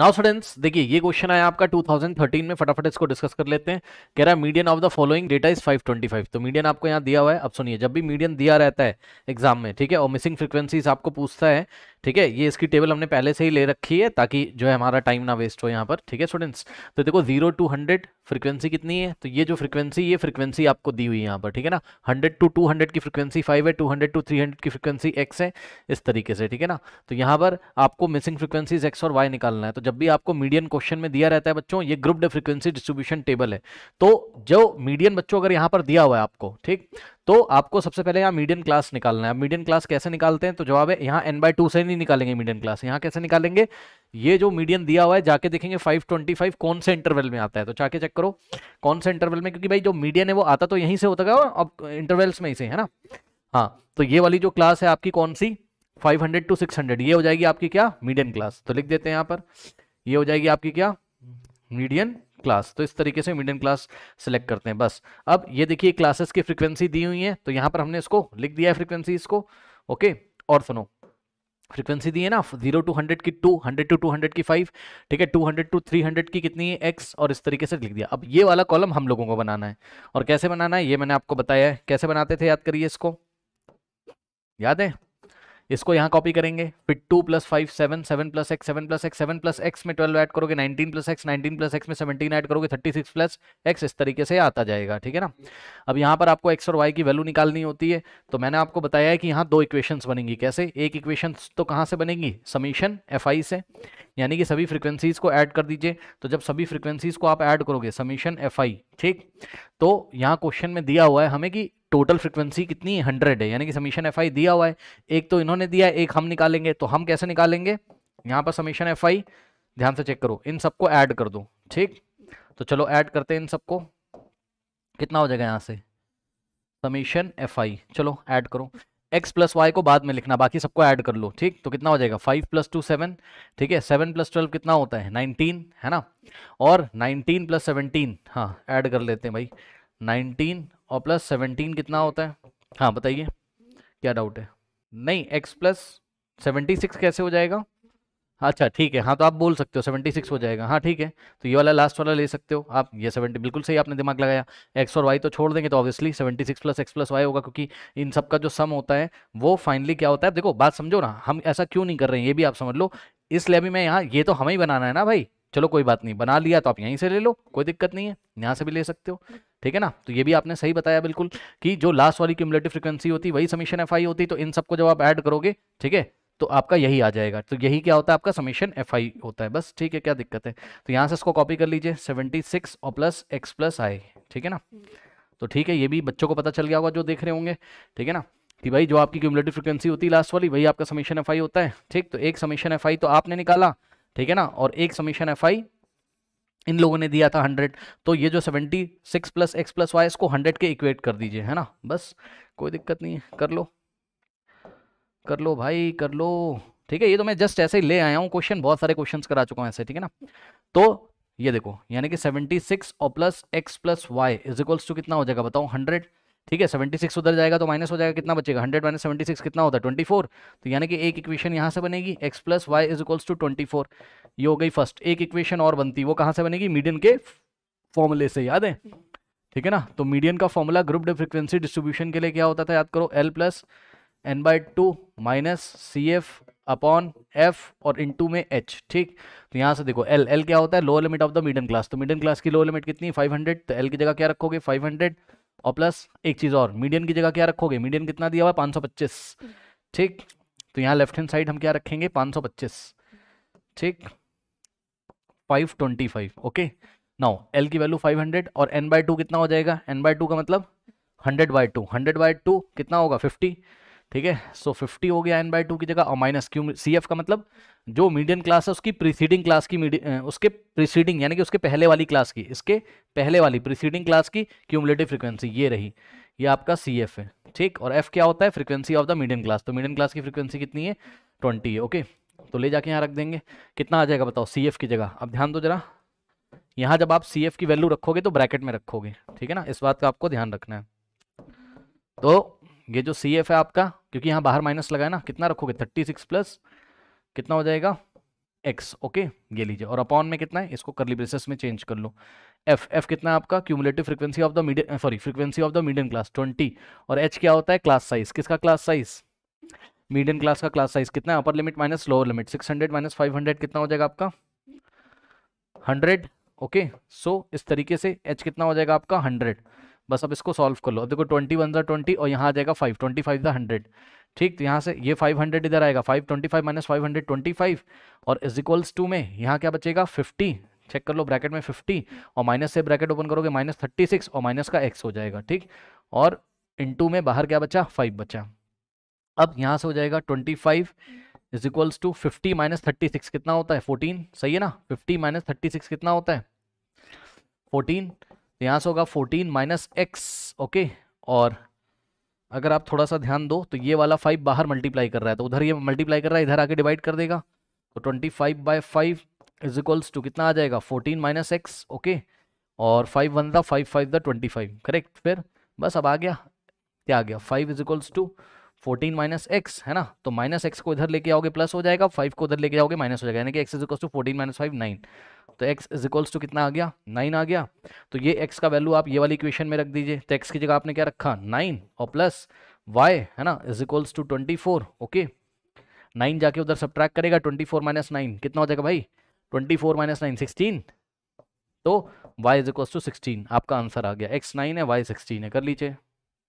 now students देखिए ये question आया आपका 2013 में फटाफट इसको डिस्कस कर लेते हैं कह रहा है median of the following data is 525 तो मीडियन आपको यहाँ दिया हुआ है अब सुनिए जब भी मीडियन दिया रहता है एग्जाम में ठीक है और मिसिंग फ्रिक्वेंसीज आपको पूछता है ठीक है ये इसकी टेबल हमने पहले से ही ले रखी है ताकि जो है हमारा टाइम ना वेस्ट हो यहाँ पर ठीक है स्टूडेंट्स तो देखो जीरो टू हंड्रेड फ्रीक्वेंसी कितनी है तो ये जो फ्रीक्वेंसी ये फ्रीक्वेंसी आपको दी हुई है यहाँ पर ठीक है ना हंड्रेड टू टू हंड्रेड की फ्रीक्वेंसी फाइव है two hundred to three hundred की फ्रीक्वेंसी एक्स है इस तरीके से ठीक है ना तो यहाँ पर आपको मिसिंग फ्रीक्वेंसीज एक्स और वाई निकालना है तो जब भी आपको मीडियम क्वेश्चन में दिया रहता है बच्चों ये ग्रुप्ड फ्रीक्वेंसी डिस्ट्रीब्यूशन टेबल है तो जो मीडियम बच्चों अगर यहाँ पर दिया हुआ है आपको ठीक तो आपको सबसे पहले यहाँ मीडियम क्लास निकालना है मीडियम क्लास कैसे निकालते हैं तो जवाब है यहाँ एन बाय टू से नहीं निकालेंगे मीडियम क्लास यहाँ कैसे निकालेंगे ये जो मीडियम दिया हुआ है जाके देखेंगे 525 कौन से इंटरवल में आता है तो जाके चेक करो कौन से इंटरवल में क्योंकि भाई जो मीडियम है वो आता तो यहीं से होता है अब इंटरवल्स में ही से है ना हाँ तो ये वाली जो क्लास है आपकी कौन सी फाइव टू सिक्स ये हो जाएगी आपकी क्या मीडियम क्लास तो लिख देते हैं यहाँ पर ये हो जाएगी आपकी क्या मीडियम क्लास तो इस तरीके से मीडियम क्लास सेलेक्ट करते हैं बस अब ये देखिए क्लासेस की फ्रीक्वेंसी दी हुई है तो यहाँ पर हमने इसको लिख दिया है फ्रीक्वेंसी इसको ओके और सुनो फ्रीक्वेंसी दी है ना जीरो टू हंड्रेड की to hundred to two hundred की फाइव ठीक है two hundred to three hundred की कितनी है एक्स और इस तरीके से लिख दिया अब ये वाला कॉलम हम लोगों को बनाना है और कैसे बनाना है ये मैंने आपको बताया है कैसे बनाते थे याद करिए इसको याद है इसको यहाँ कॉपी करेंगे फिर two plus five seven seven plus X seven plus X seven plus X में ट्वेल्व ऐड करोगे nineteen plus X nineteen plus X में सेवनटीन ऐड करोगे थर्टी सिक्स प्लस एक्स इस तरीके से आता जाएगा ठीक है ना अब यहाँ पर आपको एक्स और वाई की वैल्यू निकालनी होती है तो मैंने आपको बताया है कि यहाँ दो इक्वेशन बनेंगी कैसे एक इक्वेशन तो कहाँ से बनेगी समीशन एफ आई से यानी कि सभी फ्रिक्वेंसीज़ को ऐड कर दीजिए तो जब सभी फ्रिक्वेंसीज़ को आप ऐड करोगे समीशन एफ आई ठीक तो यहाँ क्वेश्चन में दिया हुआ है हमें कि टोटल फ्रिक्वेंसी कितनी हंड्रेड है यानी कि समीशन एफ आई दिया हुआ है एक तो इन्होंने दिया है एक हम निकालेंगे तो हम कैसे निकालेंगे यहाँ पर समीशन एफ आई ध्यान से चेक करो इन सबको ऐड कर दो ठीक तो चलो ऐड करते हैं इन सबको कितना हो जाएगा यहाँ से समीशन एफ आई चलो ऐड करो एक्स प्लस वाई को बाद में लिखना बाकी सबको ऐड कर लो ठीक तो कितना हो जाएगा फाइव प्लस टू सेवन ठीक है सेवन प्लस ट्वेल्व कितना होता है नाइनटीन है ना और नाइनटीन प्लस सेवनटीन हाँ ऐड कर लेते हैं भाई नाइनटीन और प्लस सेवनटीन कितना होता है हाँ बताइए क्या डाउट है नहीं एक्स प्लस सेवेंटी सिक्स कैसे हो जाएगा अच्छा ठीक है हाँ तो आप बोल सकते हो सेवेंटी सिक्स हो जाएगा हाँ ठीक है तो ये वाला लास्ट वाला ले सकते हो आप ये सेवेंटी बिल्कुल सही आपने दिमाग लगाया एक्स और वाई तो छोड़ देंगे तो obviously seventy six plus X plus Y होगा क्योंकि इन सब का जो सम होता है वो फाइनली क्या होता है देखो बात समझो ना हम ऐसा क्यों नहीं कर रहे हैं ये भी आप समझ लो इसलिए अभी मैं यहाँ ये तो हमें ही बनाना है ना भाई चलो कोई बात नहीं बना लिया तो आप यहीं से ले लो कोई दिक्कत नहीं है यहाँ से भी ले सकते हो ठीक है ना तो ये भी आपने सही बताया बिल्कुल कि जो लास्ट वाली क्यूमुलेटिव फ्रिक्वेंसी होती वही समीशन एफ आई होती तो इन सबको जब आप ऐड करोगे ठीक है तो आपका यही आ जाएगा तो यही क्या होता है आपका समीशन एफ आई होता है बस ठीक है क्या दिक्कत है तो यहाँ से इसको कॉपी कर लीजिए सेवेंटी सिक्स और प्लस एक्स प्लस आई ठीक है ना तो ठीक है ये भी बच्चों को पता चल गया होगा जो देख रहे होंगे ठीक है ना कि भाई जो आपकी क्यूमलेटिव फ्रिक्वेंसी होती है लास्ट वाली वही आपका समीशन एफ आई होता है ठीक तो एक समीशन एफ आई तो आपने निकाला ठीक है ना और एक समीशन एफ आई इन लोगों ने दिया था हंड्रेड तो ये जो seventy six plus X plus Y इसको हंड्रेड के इक्वेट कर दीजिए है ना बस कोई दिक्कत नहीं है कर लो कर लो भाई कर लो ठीक है ये तो मैं जस्ट ऐसे ही ले आया हूँ क्वेश्चन बहुत सारे क्वेश्चन करा चुका हूँ ऐसे ठीक है ना तो ये देखो यानी कि 76 और plus X plus Y is equals to कितना हो जाएगा बताओ 100 ठीक है 76 उधर जाएगा तो माइनस हो जाएगा कितना बचेगा 100 माइनस 76 कितना होता है 24 तो यानी कि एक इक्वेशन यहाँ से बनेगी X plus Y is equals to twenty ये हो गई फर्स्ट एक इक्वेशन और बनती है वो कहाँ से बनेगी मीडियन के फॉर्मूले से याद है ठीक है ना तो मीडियन का formula grouped frequency distribution के लिए क्या होता था याद करो L plus N by two minus C F upon F और इनटू में एच ठीक तो यहाँ से देखो एल एल क्या होता है lower limit of the middle class तो मिडल क्लास की लोअर लिमिट कितनी 500 तो एल की जगह क्या रखोगे 500 और प्लस एक चीज़ और मीडियन की जगह क्या रखोगे मीडियन कितना दिया हुआ है 525 ठीक तो यहाँ लेफ्ट हैंड साइड हम क्या रखेंगे 525 ठीक 525 ओके नाउ एल की वैल्यू 500 और एन बाई टू कितना हो जाएगा एन बाई टू का मतलब hundred by two hundred by two कितना होगा फिफ्टी ठीक है सो फिफ्टी हो गया एन बाई टू की जगह और माइनस क्यू सी एफ का मतलब जो मीडियम क्लास है उसकी प्रीसीडिंग क्लास की उसके प्रीसीडिंग यानी कि उसके पहले वाली क्लास की इसके पहले वाली प्रीसीडिंग क्लास की क्यूमुलेटिव फ्रिक्वेंसी ये रही ये आपका सी एफ है ठीक और एफ क्या होता है frequency of the medium class तो मीडियम क्लास की फ्रिक्वेंसी कितनी है ट्वेंटी है ओके तो ले जाके यहाँ रख देंगे कितना आ जाएगा बताओ सी एफ की जगह अब ध्यान दो जरा यहाँ जब आप सी एफ की वैल्यू रखोगे तो ब्रैकेट में रखोगे ठीक है ना इस बात का आपको ध्यान रखना है तो ये जो सी एफ है आपका क्योंकि यहाँ बाहर माइनस लगाए ना कितना रखोगे थर्टी सिक्स प्लस कितना हो जाएगा एक्स ओके ये लीजिए और अपॉन में कितना है इसको करली ब्रेसेस में चेंज कर लो एफ एफ कितना है आपका cumulative frequency of the medium sorry frequency of the medium class twenty और एच क्या होता है क्लास साइज किसका क्लास साइज मीडियम क्लास का क्लास साइज कितना है upper limit minus lower limit six hundred minus five hundred कितना हो जाएगा आपका हंड्रेड ओके सो इस तरीके से एच कितना हो जाएगा आपका हंड्रेड बस अब इसको सॉल्व कर लो अब देखो ट्वेंटी वन ट्वेंटी और यहाँ आ जाएगा five twenty five the hundred ठीक तो यहाँ से ये फाइव हंड्रेड इधर आएगा five twenty five minus five hundred twenty five और इज इक्वल्स टू में यहाँ क्या बचेगा फिफ्टी चेक कर लो ब्रैकेट में फिफ्टी और माइनस से ब्रैकेट ओपन करोगे माइनस थर्टी सिक्स और माइनस का एक्स हो जाएगा ठीक और टू में बाहर क्या बचा फाइव बचा अब यहाँ से हो जाएगा twenty five is equals to fifty minus thirty six कितना होता है फोर्टीन सही है ना फिफ्टी माइनस थर्टी सिक्स कितना होता है फोर्टीन तो यहां से होगा फोर्टीन माइनस एक्स ओके और अगर आप थोड़ा सा ध्यान दो तो ये वाला फाइव बाहर मल्टीप्लाई कर रहा है तो उधर ये मल्टीप्लाई कर रहा है इधर आके डिवाइड कर देगा तो twenty five by five is equals to कितना आ जाएगा फोर्टीन माइनस एक्स ओके और फाइव वन था फाइव फाइव था ट्वेंटी फाइव करेक्ट फिर बस अब आ गया क्या आ गया five is equals to fourteen minus X है ना तो माइनस एक्स को इधर लेके आओगे प्लस हो जाएगा फाइव को उधर लेके जाओगे माइनस हो जाएगा यानी कि X is equals to fourteen minus five nine तो एक्स इज इक्वल्स टू कितना आ गया नाइन आ गया तो ये एक्स का वैल्यू आप ये वाली इक्वेशन में रख दीजिए तो एक्स की जगह आपने क्या रखा नाइन और प्लस वाई है ना is equals to twenty four okay nine जाके उधर सब करेगा ट्वेंटी फोर माइनस नाइन कितना हो जाएगा भाई twenty four minus nine sixteen तो Y is equals to sixteen आपका आंसर आ गया एक्स नाइन है वाई सिक्सटीन है कर लीजिए